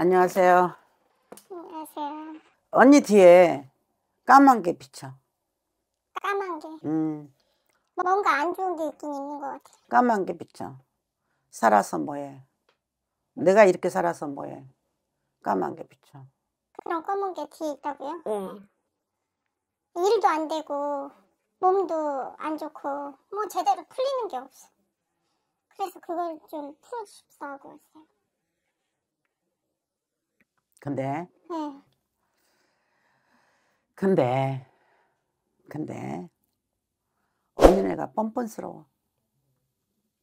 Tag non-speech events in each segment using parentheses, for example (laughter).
안녕하세요. 안녕하세요. 언니 뒤에 까만 게 비쳐. 까만 게? 음. 뭔가 안 좋은 게 있긴 있는 것 같아. 까만 게 비쳐. 살아서 뭐해. 내가 이렇게 살아서 뭐해. 까만 게 비쳐. 그럼 검은 게 뒤에 있다고요? 응. 네. 일도 안 되고 몸도 안 좋고 뭐 제대로 풀리는 게 없어. 그래서 그걸 좀 풀고 싶어 하고 왔어요. 근데 어. 근데 근데 언니네가 뻔뻔스러워.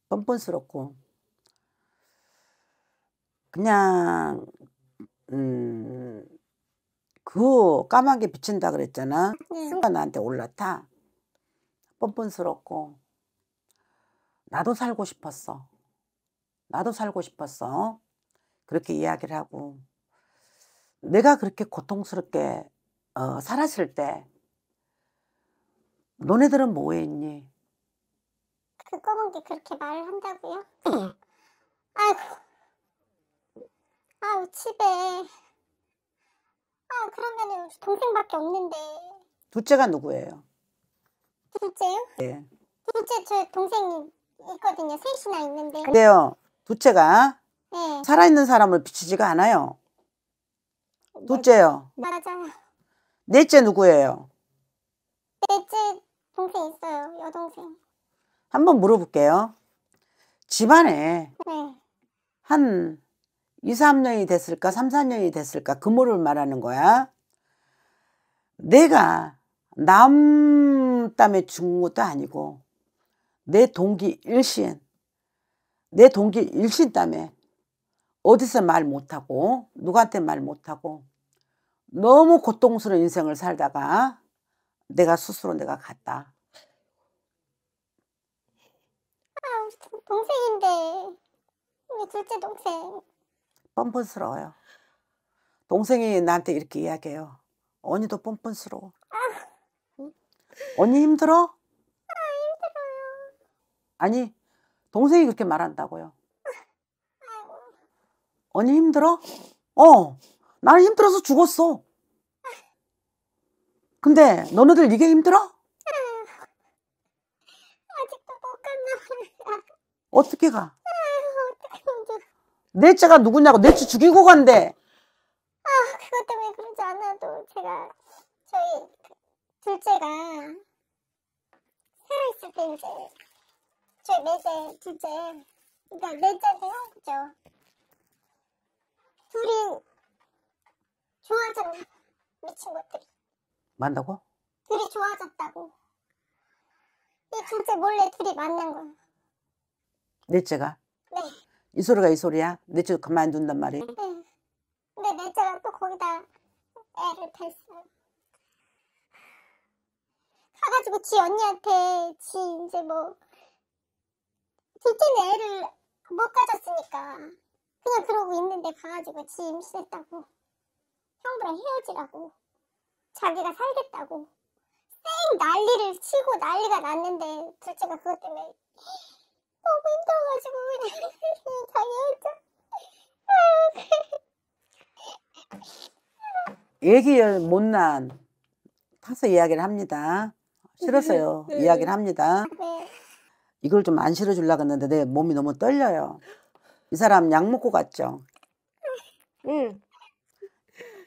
뻔뻔스럽고 그냥 음그 까맣게 비친다 그랬잖아. 순간 나한테 올라타. 뻔뻔스럽고 나도 살고 싶었어. 나도 살고 싶었어. 그렇게 이야기를 하고 내가 그렇게 고통스럽게 어, 살았을 때 너네들은 뭐했니? 그꺼먼게 그렇게 말을 한다고요? 응. 예. 아이고, 아우 집에 아 그러면은 동생밖에 없는데 둘째가 누구예요? 둘째요? 네. 둘째 저 동생이 있거든요. 셋이나 있는데. 근데요, 둘째가 네. 살아있는 사람을 비치지가 않아요. 둘째요. 맞아 넷째 누구예요? 넷째 동생 있어요. 여동생. 한번 물어볼게요. 집안에 네. 한 2, 3년이 됐을까 3, 4년이 됐을까 그모를 말하는 거야. 내가 남 땀에 죽은 것도 아니고 내 동기 일신 내 동기 일신 땀에 어디서 말 못하고 누구한테 말 못하고 너무 고통스러운 인생을 살다가 내가 스스로 내가 갔다. 아, 동생인데 우리 둘째 동생. 뻔뻔스러워요. 동생이 나한테 이렇게 이야기해요. 언니도 뻔뻔스러워. 아. 언니 힘들어? 아 힘들어요. 아니 동생이 그렇게 말한다고요. 언니 힘들어? 어. 나는 힘들어서 죽었어. 근데 너네들 이게 힘들어? 아직도 못 갔나 어떻게 가? 넷째가 누구냐고 넷째 죽이고 간대. 아 그것 때문에 그러지 않아도 제가 저희 둘째가 살아있을 때 이제 저희 넷째 둘째 그러니까 넷째한테 죠 좋아졌나 미친 것들이. 만다고? 둘이 좋아졌다고. 이 진짜 몰래 둘이 만난 거야. 넷째가? 네. 이 소리가 이 소리야? 넷째도 가만 둔단 말이야? 네. 근데 넷째가 또 거기다 애를 뱄어 가가지고 지 언니한테 지 이제 뭐 둘째는 애를 못 가졌으니까 그냥 그러고 있는데 가가지고 지 임신했다고 형부랑 헤어지라고 자기가 살겠다고 쌩 난리를 치고 난리가 났는데 둘째가 그것 때문에 너무 힘들어가지고 그냥 (laughs) 자기 혼자 아, 그. 얘기 못난 타서 이야기를 합니다. 싫었어요. (laughs) 네. 이야기를 합니다. 네. 이걸 좀 안싫어주려고 했는데 내 몸이 너무 떨려요. 이 사람 약 먹고 갔죠? 응.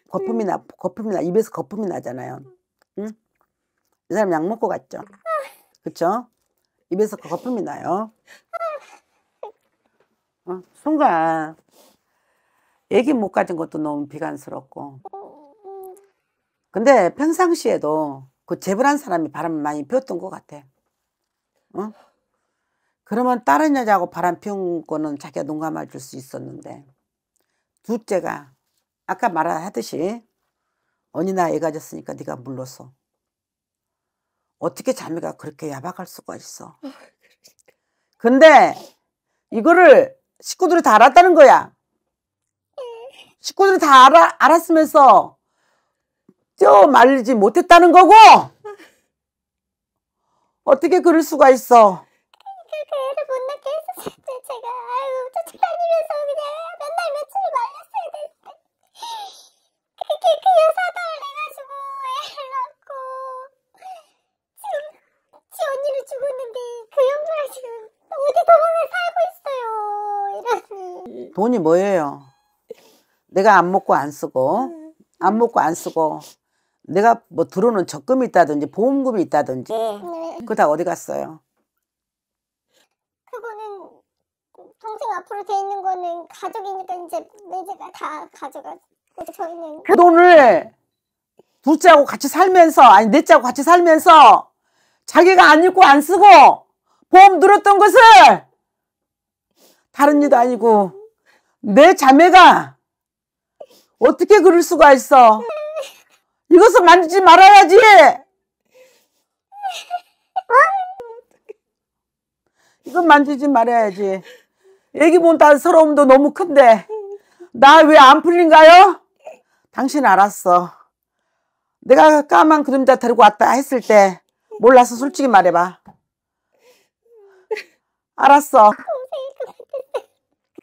거품이 나 거품이 나 입에서 거품이 나잖아요. 응? 이 사람 약 먹고 갔죠. 그렇죠? 입에서 거품이 나요. 어, 순간 애기 못 가진 것도 너무 비관스럽고. 근데 평상시에도 그 재벌한 사람이 바람 많이 피웠던 것 같아. 어? 그러면 다른 여자하고 바람 피운 거는 자기가 농감할 수 있었는데. 둘째가 아까 말하듯이 언니 나 애가 졌으니까 네가 물러서. 어떻게 자매가 그렇게 야박할 수가 있어. 아, 그러니까. 근데 이거를 식구들이 다 알았다는 거야. 식구들이 다 알아, 알았으면서 뛰어 말리지 못했다는 거고 아. 어떻게 그럴 수가 있어. 아, 이렇게 그크 사달래 가지고 애를 낳고 지금 지 언니는 죽었는데 그형들랑 지금 어디 도망을 살고 있어요 이러니 돈이 뭐예요 내가 안 먹고 안 쓰고 음. 안 먹고 안 쓰고 내가 뭐 들어오는 적금이 있다든지 보험금이 있다든지 네. 그거 다 어디 갔어요? 그거는 동생 앞으로 돼 있는 거는 가족이니까 이제 내제가 다 가져가 그 돈을 둘째하고 같이 살면서 아니 넷째하고 같이 살면서 자기가 안 입고 안 쓰고 보험 들었던 것을 다른 일도 아니고 내 자매가 어떻게 그럴 수가 있어 이것을 만지지 말아야지 이건 만지지 말아야지 애기 본다 서러움도 너무 큰데 나 왜 안 풀린가요? 당신 알았어. 내가 까만 그림자 데리고 왔다 했을 때 몰라서 솔직히 말해봐. 알았어.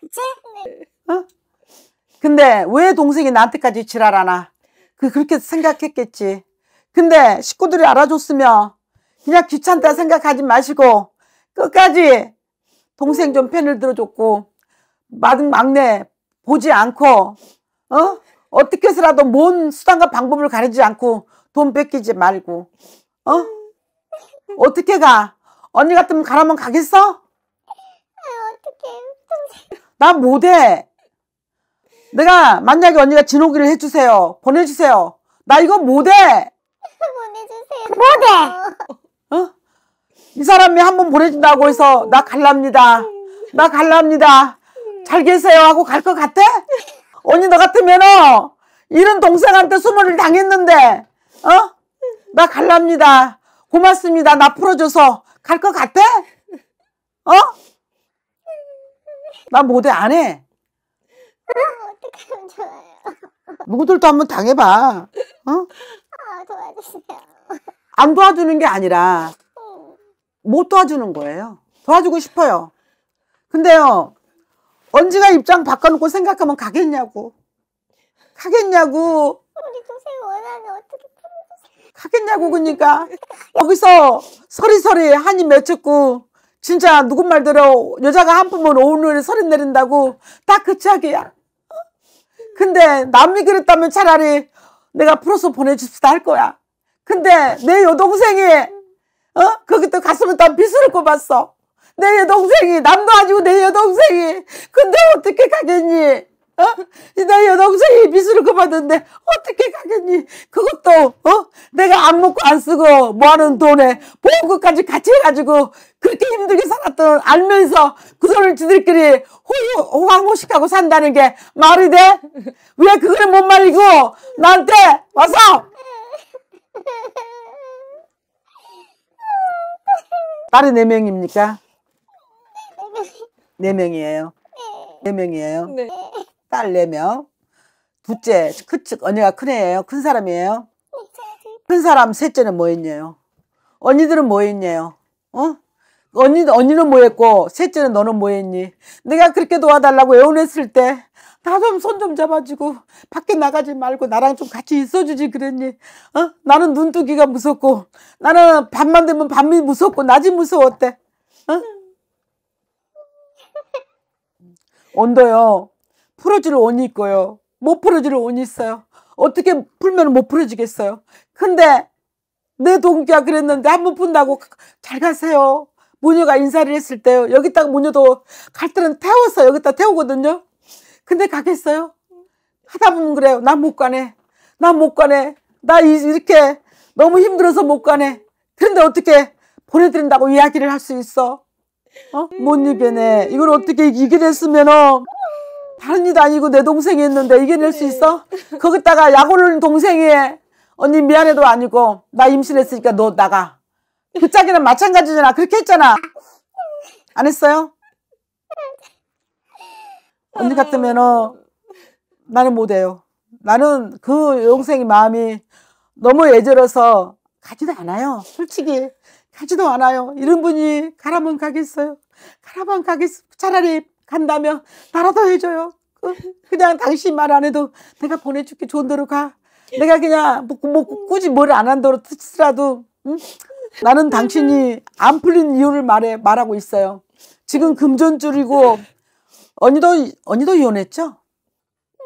그치? 어? 근데 왜 동생이 나한테까지 지랄하나? 그 그렇게 생각했겠지. 근데 식구들이 알아줬으면 그냥 귀찮다 생각하지 마시고 끝까지 동생 좀 편을 들어줬고 막 막내 보지 않고 어? 어떻게 해서라도 뭔 수단과 방법을 가리지 않고 돈 뺏기지 말고 어? 어떻게 가? 언니 같으면 가라면 가겠어? 어떻게 난 못해 내가 만약에 언니가 진호기를 해주세요 보내주세요 나 이거 못해 보내주세요 못해 어? 이 사람이 한번 보내준다고 해서 나 갈랍니다 나 갈랍니다 잘 계세요 하고 갈 것 같아? 언니 너 같으면 어 이런 동생한테 수모를 당했는데 어? 나 갈랍니다. 고맙습니다. 나 풀어줘서 갈 것 같아? 어? 나 모대 안 해. 어떻게 하면 좋아요? 누구들도 한번 당해봐. 어? 아, 도와주세요. 안 도와주는 게 아니라 음. 못 도와주는 거예요. 도와주고 싶어요. 근데요, 언제가 입장 바꿔놓고 생각하면 가겠냐고. 가겠냐고. 우리 동생 원하는 어떻게 가겠냐고 그러니까 여기서 서리서리 한이 맺혔고 진짜 누구 말대로 여자가 한 푼은 오늘 서리 내린다고 딱그 짝이야. 근데 남이 그랬다면 차라리 내가 풀어서 보내줍시다 할 거야. 근데 내 여동생이 어 거기 또 갔으면 난 빚을 꼽았어. 내 여동생이 남도 아니고 내 여동생이 근데 어떻게 가겠니? 어? 내 여동생이 미술을 그만둔데 어떻게 가겠니? 그것도 어? 내가 안 먹고 안 쓰고 뭐하는 돈에 보험금까지 같이 해가지고 그렇게 힘들게 살았던 알면서 그 돈을 지들끼리 호유 호강호식하고 산다는 게 말이 돼? 왜 그걸 못 말리고 나한테 와서 딸이 (laughs) 네 명입니까? 네 명이에요. 네 명이에요. 네. 딸 네 명. 둘째, 그, 언니가 큰 애예요. 큰 사람이에요. 큰 사람 셋째는 뭐 했냐요? 언니들은 뭐 했냐요? 어? 언니, 언니는 뭐 했고, 셋째는 너는 뭐 했니? 내가 그렇게 도와달라고 애원했을 때, 나 좀 손좀 좀 잡아주고, 밖에 나가지 말고 나랑 좀 같이 있어주지 그랬니? 어? 나는 눈뜨기가 무섭고, 나는 밤만 되면 밤이 무섭고, 낮이 무서웠대. 언더요. 풀어줄 원이 있고요. 못 풀어줄 원이 있어요. 어떻게 풀면 못 풀어지겠어요. 근데 내 동기가 그랬는데 한 번 푼다고 잘 가세요. 모녀가 인사를 했을 때요. 여기 딱 모녀도 갈 때는 태웠어. 여기다 태우거든요. 근데 가겠어요? 하다 보면 그래요. 난 못 가네. 나 못 가네. 나 이렇게 너무 힘들어서 못 가네. 그런데 어떻게 보내드린다고 이야기를 할 수 있어? 어? 못 음. 이겨내. 이걸 어떻게 이겨냈으면, 어? 다른 일도 아니고 내 동생이 했는데 이겨낼 수 있어? 네. 거기다가 약 올리는 동생이 해. 언니 미안해도 아니고, 나 임신했으니까 너 나가. 그 짝이랑 마찬가지잖아. 그렇게 했잖아. 안 했어요? 언니 같으면, 어, 나는 못해요. 나는 그 동생이 마음이 너무 애절해서 가지도 않아요. 솔직히. 가지도 않아요. 이런 분이 가라면 가겠어요. 가라면 가겠어. 차라리 간다면 나라도 해줘요. 그, 그냥 당신 말 안 해도 내가 보내줄게 좋은 데로 가. 내가 그냥 뭐, 뭐 굳이 뭘 안 한다고 듣더라도 응? 나는 당신이 안 풀린 이유를 말해 말하고 있어요. 지금 금전줄이고 언니도 언니도 이혼했죠?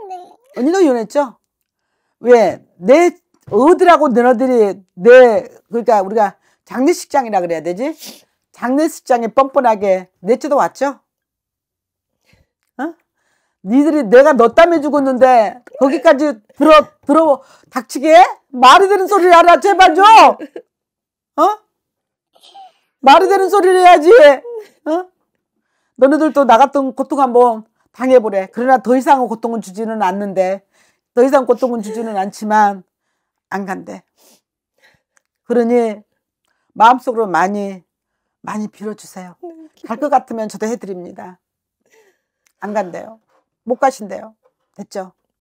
네. 언니도 이혼했죠? 왜 내 어디라고 너네들이 내 그러니까 우리가 장례식장이라 그래야 되지? 장례식장에 뻔뻔하게 내째도 왔죠? 어? 니들이 내가 너 땀에 죽었는데 거기까지 들어 들어 닥치게 해? 말이 되는 소리를 하라 제발 줘. 어? 말이 되는 소리를 해야지 어? 너네들 또 나갔던 고통 한번 당해보래 그러나 더이상은 고통은 주지는 않는데 더 이상 고통은 주지는 않지만 안 간대 그러니 마음속으로 많이 많이 빌어주세요. 네, 갈것 같으면 저도 해드립니다. 안 간대요. 못 가신대요. 됐죠?